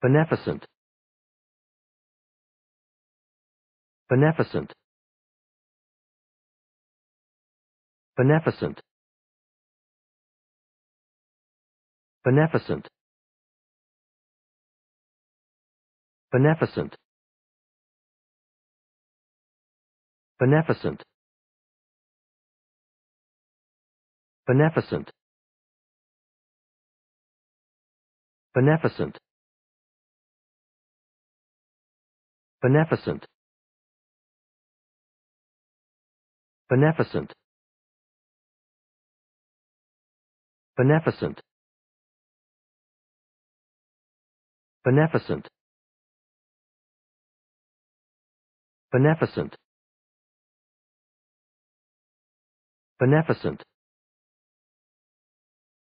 Beneficent. Beneficent. Beneficent. Beneficent. Beneficent. Beneficent. Beneficent. Beneficent. beneficent beneficent beneficent beneficent beneficent beneficent